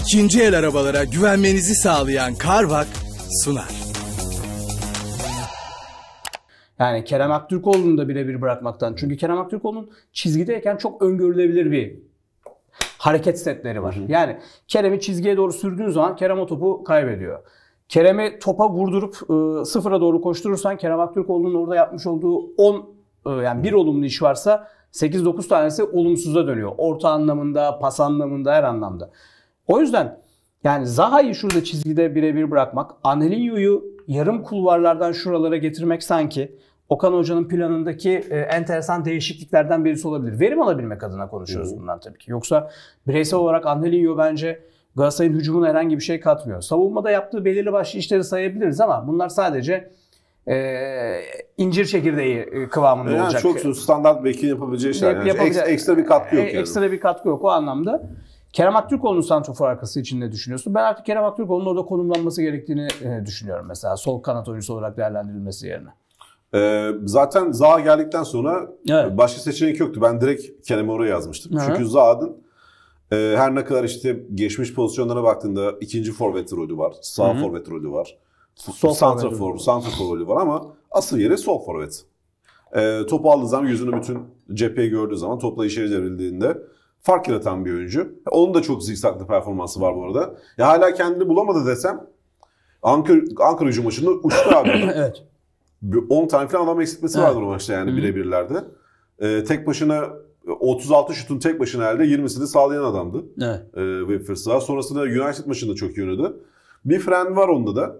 ikinci el arabalara güvenmenizi sağlayan Carvak sunar. Yani Kerem Aktürkoğlu'nu da birebir bırakmaktan. Çünkü Kerem Aktürkoğlu'nun çizgideyken çok öngörülebilir bir hareket setleri var. Hı hı. Yani Kerem'i çizgiye doğru sürdüğün zaman Kerem o topu kaybediyor. Kerem'i topa vurdurup e, sıfıra doğru koşturursan Kerem Aktürkoğlu'nun orada yapmış olduğu 10 e, ıı, yani bir olumlu iş varsa 8-9 tanesi olumsuza dönüyor. Orta anlamında, pas anlamında, her anlamda. O yüzden yani Zaha'yı şurada çizgide birebir bırakmak, Anelio'yu yarım kulvarlardan şuralara getirmek sanki Okan Hoca'nın planındaki e, enteresan değişikliklerden birisi olabilir. Verim alabilmek adına konuşuyoruz bundan tabii ki. Yoksa bireysel olarak Anelio bence Galatasaray'ın hücumuna herhangi bir şey katmıyor. Savunmada yaptığı belirli başlı işleri sayabiliriz ama bunlar sadece e, incir çekirdeği e, kıvamında yani olacak. Çok standart bekin yapabileceği şeyler. Yap, yani. Ek, ekstra bir katkı yok. E, yani. Ekstra bir katkı yok o anlamda. Kerem Aktürkoğlu'nun santrofor arkası için ne düşünüyorsun? Ben artık Kerem Aktürkoğlu'nun orada konumlanması gerektiğini e, düşünüyorum mesela sol kanat oyuncusu olarak değerlendirilmesi yerine. Ee, zaten Zaha geldikten sonra evet. başka seçenek yoktu. Ben direkt Kerem'i oraya yazmıştım. Hı-hı. Çünkü Zaha'nın e, her ne kadar işte geçmiş pozisyonlara baktığında ikinci forvet rolü var, sağ Hı-hı. forvet rolü var, sol santrafor, santrafor rolü var ama asıl yeri sol forvet. E, topu aldığı zaman yüzünü bütün cepheye gördüğü zaman topla içeri devrildiğinde fark yaratan bir oyuncu. Onun da çok zikzaklı performansı var bu arada. Ya hala kendini bulamadı desem Ankara, Ankara hücum maçında uçtu abi. evet. 10 tane falan adam eksikmesi evet. vardır o maçta yani birebirlerde. Ee, tek başına 36 şutun tek başına elde 20'sini sağlayan adamdı. Evet. Ee, Webfers'a. Sonrasında United maçında çok iyi oynadı. Bir fren var onda da.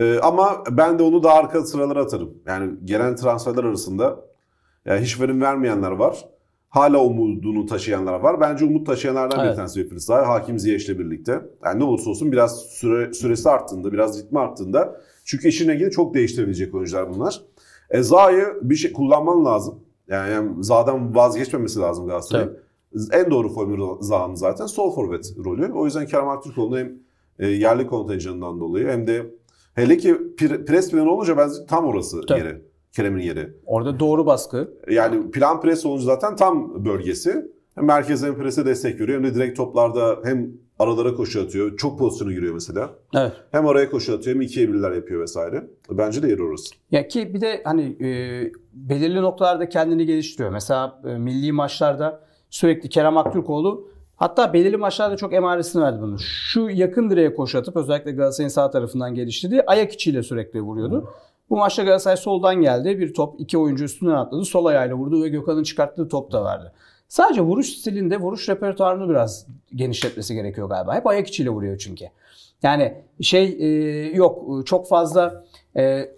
Ee, ama ben de onu da arka sıralara atarım. Yani gelen transferler arasında yani hiç verim vermeyenler var hala umudunu taşıyanlar var. Bence umut taşıyanlardan evet. bir tanesi Wilfried Zaha. Hakim Ziyech'le birlikte. Yani ne olursa olsun biraz süre, süresi arttığında, biraz ritmi arttığında. Çünkü işin ilgili çok değiştirebilecek oyuncular bunlar. E, Zaha'yı bir şey kullanman lazım. Yani, yani Zaha'dan vazgeçmemesi lazım Galatasaray'ın. En doğru formül Zaha'nın zaten sol forvet rolü. O yüzden Kerem Aktürkoğlu'nu hem e, yerli kontenjanından dolayı hem de hele ki pres planı olunca ben tam orası Tabii. yeri. Kerem'in yeri. Orada doğru baskı. Yani plan pres olunca zaten tam bölgesi. Hem merkez hem prese destek görüyor hem de direkt toplarda hem aralara koşu atıyor. Çok pozisyonu giriyor mesela. Evet. Hem araya koşu atıyor hem ikiye birler yapıyor vesaire. Bence de yeri orası. Ya ki bir de hani e, belirli noktalarda kendini geliştiriyor. Mesela e, milli maçlarda sürekli Kerem Aktürkoğlu hatta belirli maçlarda çok emaresini verdi bunu. Şu yakın direğe koşu atıp özellikle Galatasaray'ın sağ tarafından geliştirdiği ayak içiyle sürekli vuruyordu. Hmm. Bu maçta Galatasaray soldan geldi. Bir top iki oyuncu üstünden atladı. Sol ayağıyla vurdu ve Gökhan'ın çıkarttığı top da verdi. Sadece vuruş stilinde vuruş repertuarını biraz genişletmesi gerekiyor galiba. Hep ayak içiyle vuruyor çünkü. Yani şey e, yok e, çok fazla e,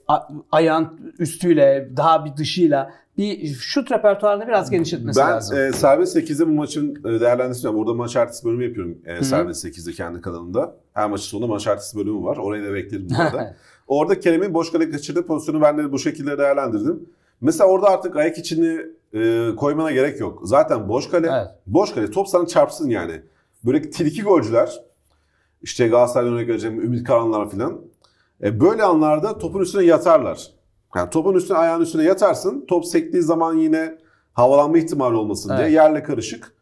ayağın üstüyle daha bir dışıyla bir şut repertuarını biraz genişletmesi ben, lazım. Ben serbest 8'de bu maçın e, değerlendirmesini Orada maç ertesi bölümü yapıyorum e, serbest 8'de kendi kanalımda. Her maçın sonunda maç ertesi bölümü var. Orayı da beklerim burada. orada Kerem'in boş kale kaçırdığı pozisyonu ben de bu şekilde değerlendirdim. Mesela orada artık ayak içini e, koymana gerek yok. Zaten boş kale. Evet. Boş kale. Top sana çarpsın yani. Böyle tilki golcüler. işte Galatasaray'ın örnek vereceğim Ümit Karanlar falan. E, böyle anlarda topun üstüne yatarlar. Yani topun üstüne ayağın üstüne yatarsın. Top sektiği zaman yine havalanma ihtimali olmasın evet. diye yerle karışık.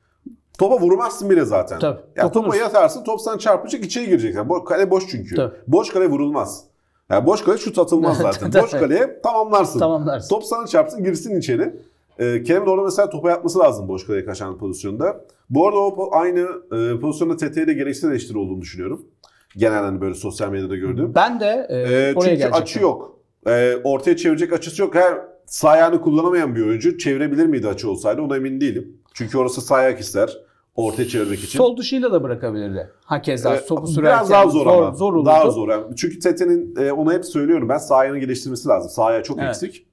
Topa vurmazsın bile zaten. Tabii. Ya topa yatarsın, top sen çarpacak, içeri girecek. Yani kale boş çünkü. Tabii. Boş kale vurulmaz. Yani boş kale şut atılmaz zaten. boş kaleye tamamlarsın. tamamlarsın. Top sana çarpsın, girsin içeri. Ee, Kerem'in orada mesela topa yatması lazım boş kaleye kaçan pozisyonda. Bu arada o aynı e, pozisyonda TT'ye de gereksiz eleştiri olduğunu düşünüyorum. Genelde hani böyle sosyal medyada gördüğüm. Ben de e, e, oraya Çünkü gerçekten. açı yok e, ortaya çevirecek açısı yok. Her sağ kullanamayan bir oyuncu çevirebilir miydi açı olsaydı ona emin değilim. Çünkü orası sağ ister ortaya çevirmek için. Sol dışıyla da bırakabilirdi. Hakeza ee, topu sürerken biraz daha zor, zor ama. Zor olurdu. Daha zor. Yani. Çünkü Tete'nin e, ona hep söylüyorum ben sahayını geliştirmesi lazım. Sahaya çok evet. eksik.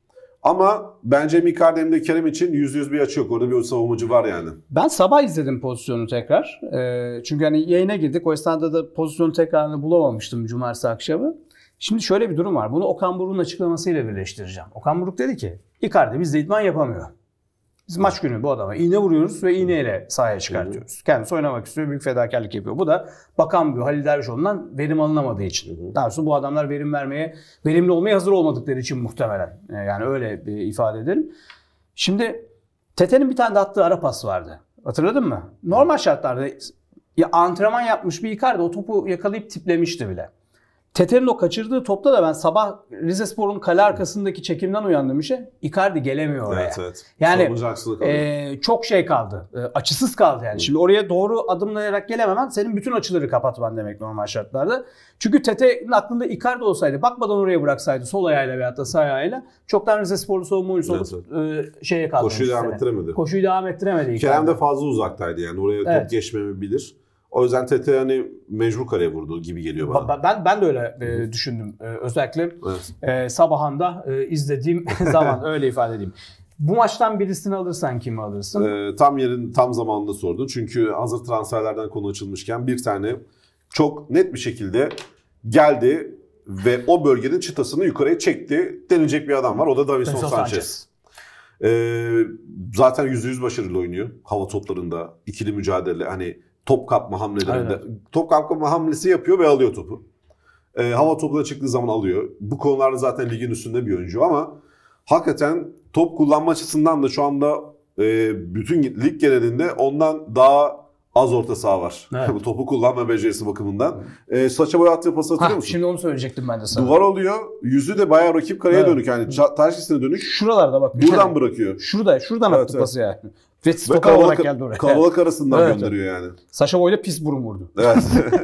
Ama bence Mikarda de Kerem için yüz yüz bir açı yok. Orada bir savunmacı var yani. Ben sabah izledim pozisyonu tekrar. E, çünkü hani yayına girdik. O esnada da pozisyonu tekrarını bulamamıştım cumartesi akşamı. Şimdi şöyle bir durum var. Bunu Okan Buruk'un açıklamasıyla birleştireceğim. Okan Buruk dedi ki Icardi bizde idman yapamıyor. Biz maç günü bu adama iğne vuruyoruz ve iğneyle sahaya çıkartıyoruz. Kendisi oynamak istiyor, büyük fedakarlık yapıyor. Bu da bakan bir Halil Dervişoğlu'ndan verim alınamadığı için. Daha doğrusu bu adamlar verim vermeye, verimli olmaya hazır olmadıkları için muhtemelen. Ee, yani öyle ifade edelim. Şimdi Tete'nin bir tane de attığı ara pas vardı. Hatırladın mı? Normal şartlarda ya antrenman yapmış bir Icardi o topu yakalayıp tiplemişti bile. Teter'in o kaçırdığı topta da ben sabah Rize Spor'un kale arkasındaki çekimden uyandım işe. Icardi gelemiyor oraya. Evet, evet. Yani e, çok şey kaldı. E, açısız kaldı yani. Hı. Şimdi oraya doğru adımlayarak gelememen senin bütün açıları kapatman demek normal şartlarda. Çünkü Tete'nin aklında Icardi olsaydı bakmadan oraya bıraksaydı sol ayağıyla veyahut da sağ ayağıyla çoktan Rize Sporlu savunma oyuncusu evet, evet. E, şeye kaldı. Koşuyu devam ettiremedi. Koşuyu devam ettiremedi. Kerem de fazla uzaktaydı yani oraya evet. top geçmemi bilir. O yüzden TT hani mecbur kareye vurdu gibi geliyor bana. Ben ben de öyle e, düşündüm. E, özellikle evet. e, sabahında e, izlediğim zaman öyle ifade edeyim. Bu maçtan birisini alırsan kimi alırsın? E, tam yerin tam zamanında sordun. Çünkü hazır transferlerden konu açılmışken bir tane çok net bir şekilde geldi ve o bölgenin çıtasını yukarıya çekti denilecek bir adam var. O da Davison Sanchez. Sanchez. Ee, zaten %100 başarılı oynuyor hava toplarında ikili mücadele hani top kapma hamlelerinde. Aynen. Top kapma hamlesi yapıyor ve alıyor topu. E, hava topuna çıktığı zaman alıyor. Bu konularda zaten ligin üstünde bir oyuncu ama hakikaten top kullanma açısından da şu anda e, bütün lig genelinde ondan daha az orta saha var. Evet. topu kullanma becerisi bakımından. Evet. E, saça boya attığı pası hatırlıyor musun? Şimdi onu söyleyecektim ben de sana. Duvar oluyor. Yüzü de bayağı rakip kareye evet. dönük. Yani taş dönük. Şuralarda bak. Buradan yani, bırakıyor. Şurada. Şuradan evet, attı evet. pası yani. Ve stok olarak geldi oraya. Kalabalık arasından evet. gönderiyor yani. Saşa Boy'la pis burun vurdu. Evet.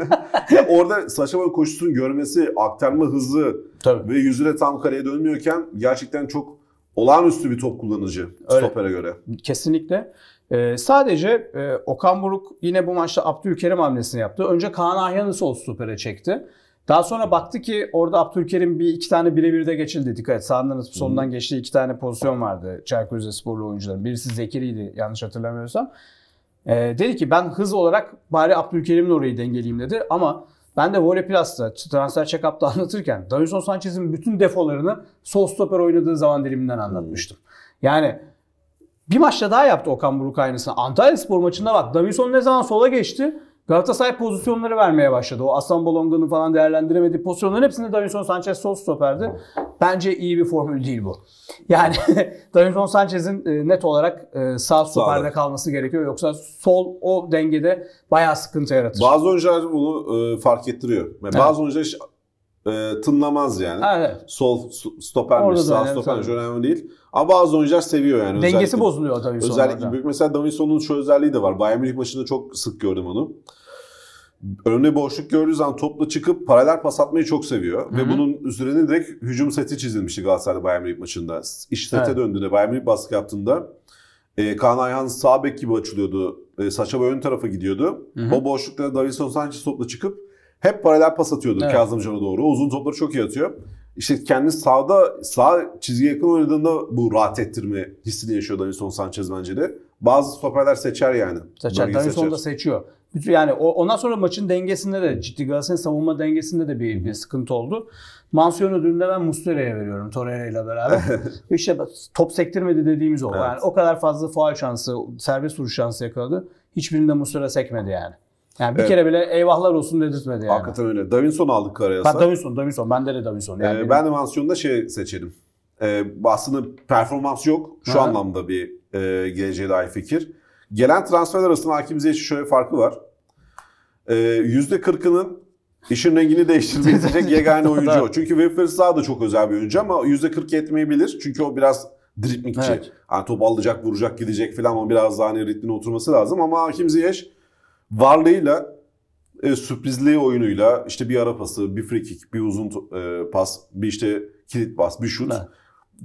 ya orada Saşa Boy koşusunun görmesi, aktarma hızı Tabii. ve yüzüne tam kareye dönmüyorken gerçekten çok olağanüstü bir top kullanıcı Öyle. stopere göre. Kesinlikle. Ee, sadece e, Okan Buruk yine bu maçta Abdülkerim hamlesini yaptı. Önce Kaan Ahyan'ı sol stopere çekti. Daha sonra baktı ki orada Abdülkerim bir iki tane birebir de geçildi. Dikkat et sahanın sonundan geçtiği iki tane pozisyon vardı Çaykur Rizesporlu oyuncuların. Birisi Zekeri'ydi yanlış hatırlamıyorsam. Ee, dedi ki ben hız olarak bari Abdülkerim'in orayı dengeleyeyim dedi. Ama ben de Vore Plus'ta transfer check-up'ta anlatırken Davison Sanchez'in bütün defolarını sol stoper oynadığı zaman diliminden anlatmıştım. Yani bir maçta daha yaptı Okan Buruk aynısını. Antalya Spor maçında bak Davison ne zaman sola geçti Galatasaray pozisyonları vermeye başladı. O Aslan Bolonga'nın falan değerlendiremediği pozisyonların hepsinde Davinson Sanchez sol stoperdi. Bence iyi bir formül değil bu. Yani Davinson Sanchez'in e, net olarak e, sağ stoperde kalması gerekiyor. Yoksa sol o dengede bayağı sıkıntı yaratır. Bazı oyuncular bunu e, fark ettiriyor. Yani evet. oyuncular e, tınlamaz yani. evet. Sol stopermiş, sağ stopermiş önemli değil. Ama bazı oyuncular seviyor yani. Dengesi özellikle, bozuluyor tabii özellikle Büyük, mesela Davinson'un şu özelliği de var. Bayern Münih maçında çok sık gördüm onu. Önüne boşluk gördüğü zaman topla çıkıp paralel pas atmayı çok seviyor. Hı-hı. Ve bunun üzerine direkt hücum seti çizilmişti Galatasaray'da Bayern Münih maçında. İş sete evet. döndüğünde, Bayern Münih baskı yaptığında e, Kaan Ayhan sağ bek gibi açılıyordu. E, Saça ön tarafa gidiyordu. Hı-hı. O boşlukta Davinson Sanchez topla çıkıp hep paralel pas atıyordu evet. Kazımcan'a doğru. Uzun topları çok iyi atıyor. İşte kendi sağda, sağ çizgiye yakın oynadığında bu rahat ettirme hissini yaşıyor Davinson Sanchez bence de. Bazı stoperler seçer yani. Seçer. Davinson da seçiyor. Yani ondan sonra maçın dengesinde de ciddi Galatasaray'ın savunma dengesinde de bir, bir sıkıntı oldu. Mansiyon ödülünde ben Mustera'ya veriyorum Torreira ile beraber. İşte top sektirmedi dediğimiz o. Evet. Yani o kadar fazla faal şansı, serbest vuruş şansı yakaladı. Hiçbirinde Mustera sekmedi yani. Yani bir evet. kere bile eyvahlar olsun dedirtmedi yani. Hakikaten öyle. Davinson aldık Karayasa. Ben Davinson, Davinson. Ben de Davinson. Yani ee, ben de şey seçelim. Ee, aslında performans yok. Şu ha. anlamda bir e, geleceğe dair fikir. Gelen transferler arasında hakim Ziyech'in şöyle farkı var. Ee, %40'ının işin rengini değiştirmeye yegane oyuncu o. Çünkü Wefers daha da çok özel bir oyuncu ama %40 yetmeyebilir. Çünkü o biraz dripmikçi. Evet. Yani top alacak, vuracak, gidecek falan ama biraz daha hani ritmine oturması lazım. Ama Hakim Ziyech varlığıyla e, sürprizli oyunuyla işte bir ara pası, bir free kick, bir uzun e, pas, bir işte kilit pas, bir şut.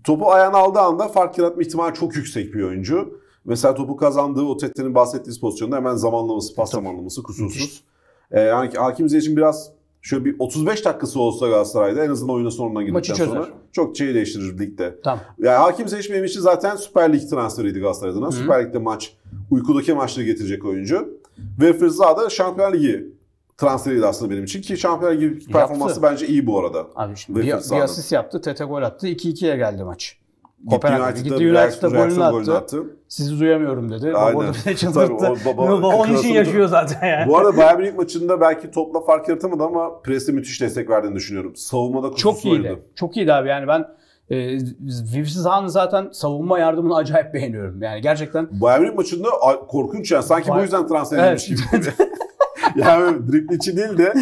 Topu ayağına aldığı anda fark yaratma ihtimali çok yüksek bir oyuncu. Mesela topu kazandığı o Tette'nin bahsettiği pozisyonda hemen zamanlaması, pas e, zamanlaması kusursuz. Ee, yani Hakim için biraz şöyle bir 35 dakikası olsa Galatasaray'da en azından oyunun sonundan gidildikten sonra çok şey değiştirir ligde. Tamam. Yani Hakim Ziyech benim için zaten Süper Lig transferiydi Galatasaray'dan. Süper Lig'de maç, uykudaki maçları getirecek oyuncu. Ve Fırza da Şampiyonlar Ligi transferiydi aslında benim için ki Şampiyonlar Ligi yaptı. performansı bence iyi bu arada. Abi şimdi bir, bir asist yaptı, Tete gol attı, 2-2'ye geldi maç. Kopenhag gitti United'da golünü attı. attı. Sizi duyamıyorum dedi. Aynen. Baba da çıldırttı. onun için yaşıyor zaten yani. Bu arada Bayern Münih maçında belki topla fark yaratamadı ama presi müthiş destek verdiğini düşünüyorum. Savunmada kusursuz Çok iyiydi. Oynadı. Çok iyiydi abi yani ben e, ee, Vivsizhan zaten savunma yardımını acayip beğeniyorum. Yani gerçekten. Bayern Münih maçında korkunç ya Sanki Bay... bu yüzden transfer edilmiş evet. gibi. yani dribble değil de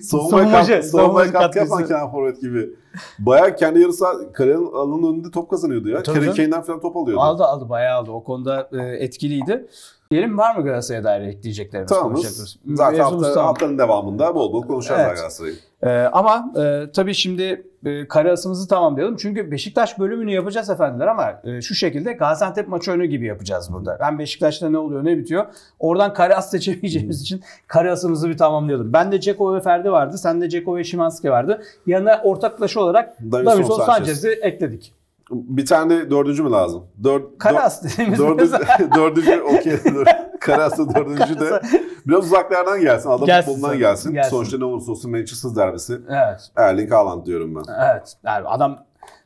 savunmaya, savunmacı, kat, savunmaya katkı yapan Kenan Forvet gibi. Bayağı kendi yarı saha kalenin alanının önünde top kazanıyordu ya. E, tabii Kerry Kane'den falan top alıyordu. Aldı aldı bayağı aldı. O konuda e, etkiliydi. Diyelim var mı Galatasaray'a dair ekleyeceklerimiz Tamamız. Zaten Mevzumuz hafta, haftanın devamında bol bol konuşacağız evet. Galatasaray'ı. Ee, ama e, tabii şimdi e, karasımızı tamamlayalım. Çünkü Beşiktaş bölümünü yapacağız efendiler ama e, şu şekilde Gaziantep maçı önü gibi yapacağız burada. Ben Beşiktaş'ta ne oluyor ne bitiyor. Oradan karas seçemeyeceğimiz hmm. için karasımızı bir tamamlayalım. Ben de Ceko ve Ferdi vardı. Sen de Ceko ve Şimanski vardı. Yanına ortaklaşa olarak Davinson, Davinson Sanchez'i ekledik. Bir tane de dördüncü mü lazım? Dört, Karas dör, dediğimiz dördüncü, dördüncü okey. Dördüncü. Karasa dördüncü de biraz uzaklardan gelsin. Adam gelsin futbolundan gelsin. gelsin. Sonuçta ne olursa olsun Manchester derbisi. Evet. Erling Haaland diyorum ben. Evet. Yani adam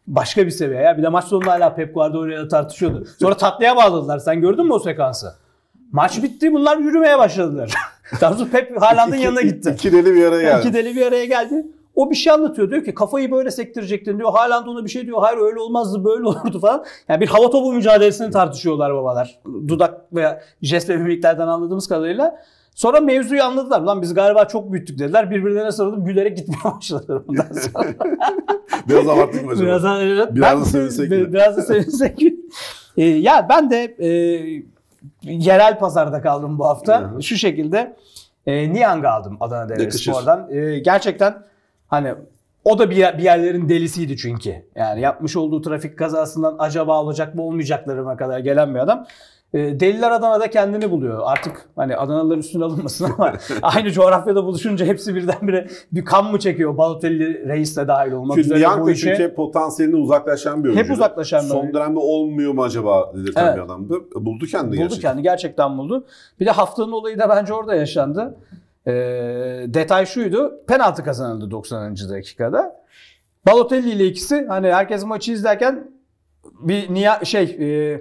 başka bir seviye ya. Bir de maç sonunda hala Pep guardiola tartışıyordu. Sonra tatlıya bağladılar. Sen gördün mü o sekansı? Maç bitti bunlar yürümeye başladılar. Daha Pep Haaland'ın yanına gitti. İki deli bir araya geldi. İki deli bir araya geldi. O bir şey anlatıyor. Diyor ki kafayı böyle sektirecektin diyor. Haaland ona bir şey diyor. Hayır öyle olmazdı böyle olurdu falan. Yani bir hava topu mücadelesini tartışıyorlar babalar. Dudak veya jest ve mimiklerden anladığımız kadarıyla. Sonra mevzuyu anladılar. Lan biz galiba çok büyüttük dediler. Birbirlerine sarılıp gülerek gitmeye başladılar ondan sonra. biraz abarttık mı acaba? Biraz, evet, biraz ben, da sevinsek mi? Biraz da sevinsek mi? ee, ya ben de e, yerel pazarda kaldım bu hafta. Şu şekilde e, Niyang'ı aldım Adana spordan. E, gerçekten Hani o da bir, bir yerlerin delisiydi çünkü. Yani yapmış olduğu trafik kazasından acaba olacak mı olmayacaklarına kadar gelen bir adam. Ee, deliler Adana'da kendini buluyor. Artık hani Adanalıların üstüne alınmasın ama aynı coğrafyada buluşunca hepsi birdenbire bir kan mı çekiyor? Balotelli reis de dahil olmak çünkü üzere Dianco bu işe. Çünkü potansiyelinde uzaklaşan bir oyuncu. Hep uzaklaşan bir Son dönemde olmuyor mu acaba dedirten evet. bir adamdı. Buldu kendini buldu gerçekten. Buldu kendini gerçekten buldu. Bir de haftanın olayı da bence orada yaşandı. E, detay şuydu. Penaltı kazanıldı 90. dakikada. Balotelli ile ikisi hani herkes maçı izlerken bir niye şey e,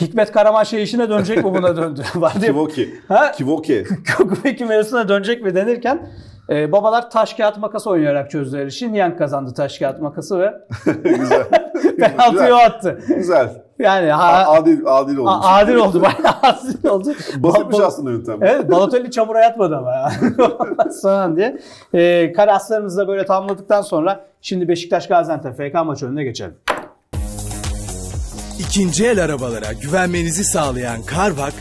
Hikmet Karaman şey işine dönecek mi buna döndü? Kivoki. Ha? Kivoki. Kime dönecek mi denirken ee, babalar taş kağıt makas oynayarak çözdüler işi. Niyan kazandı taş kağıt makası ve güzel. penaltıyı o attı. Güzel. Yani ha, adil adil oldu. adil oldu bayağı adil oldu. Basitmiş aslında yöntem. Evet Balotelli çamura yatmadı ama. Sonra diye. Ee, kare da böyle tamamladıktan sonra şimdi Beşiktaş Gaziantep FK maçı önüne geçelim. İkinci el arabalara güvenmenizi sağlayan Carvak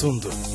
sundu.